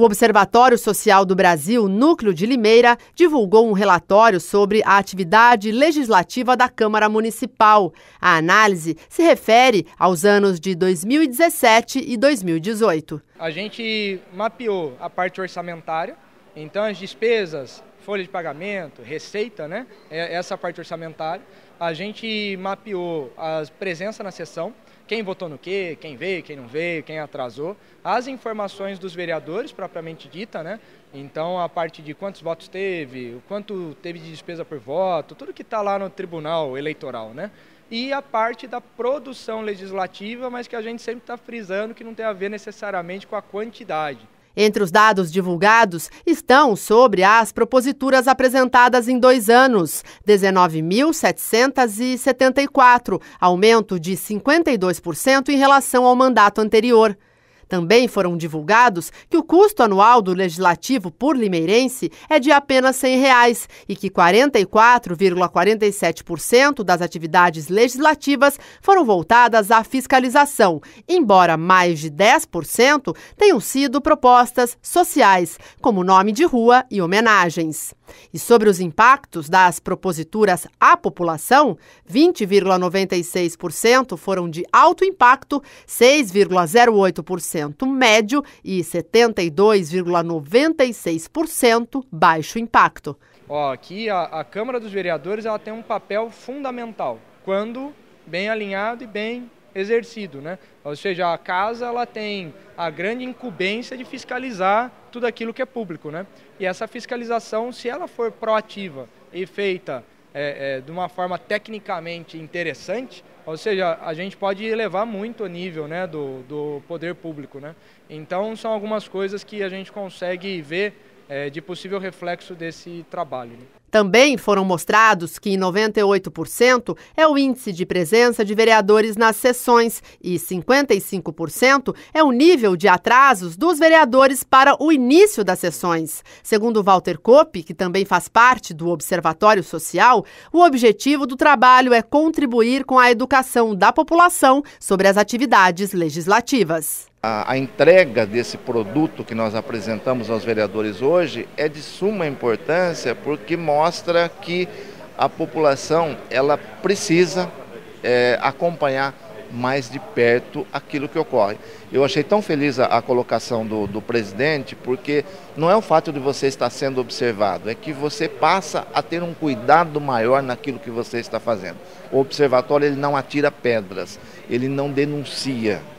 O Observatório Social do Brasil, Núcleo de Limeira, divulgou um relatório sobre a atividade legislativa da Câmara Municipal. A análise se refere aos anos de 2017 e 2018. A gente mapeou a parte orçamentária então as despesas, folha de pagamento, receita, né? É essa parte orçamentária. A gente mapeou as presença na sessão, quem votou no quê, quem veio, quem não veio, quem atrasou, as informações dos vereadores propriamente dita, né? Então a parte de quantos votos teve, o quanto teve de despesa por voto, tudo que está lá no tribunal eleitoral, né? E a parte da produção legislativa, mas que a gente sempre está frisando que não tem a ver necessariamente com a quantidade. Entre os dados divulgados estão sobre as proposituras apresentadas em dois anos: 19.774, aumento de 52% em relação ao mandato anterior. Também foram divulgados que o custo anual do legislativo por limeirense é de apenas R$ 100 reais, e que 44,47% das atividades legislativas foram voltadas à fiscalização, embora mais de 10% tenham sido propostas sociais, como nome de rua e homenagens. E sobre os impactos das proposituras à população, 20,96% foram de alto impacto, 6,08% médio e 72,96% baixo impacto. Ó, aqui a, a Câmara dos Vereadores ela tem um papel fundamental quando bem alinhado e bem exercido, né? Ou seja, a casa ela tem a grande incumbência de fiscalizar tudo aquilo que é público, né? E essa fiscalização, se ela for proativa e feita é, é, de uma forma tecnicamente interessante, ou seja, a gente pode elevar muito o nível né, do, do poder público. Né? Então, são algumas coisas que a gente consegue ver é, de possível reflexo desse trabalho. Né? Também foram mostrados que 98% é o índice de presença de vereadores nas sessões e 55% é o nível de atrasos dos vereadores para o início das sessões. Segundo Walter Kopp, que também faz parte do Observatório Social, o objetivo do trabalho é contribuir com a educação da população sobre as atividades legislativas a, a, entrega desse produto que nós apresentamos aos vereadores hoje é de suma importância porque mostra que a população ela precisa é, acompanhar mais de perto aquilo que ocorre. Eu achei tão feliz a, a colocação do, do, presidente, porque não é o fato de você estar sendo observado, é que você passa a ter um cuidado maior naquilo que você está fazendo. O observatório ele não atira pedras, ele não denuncia,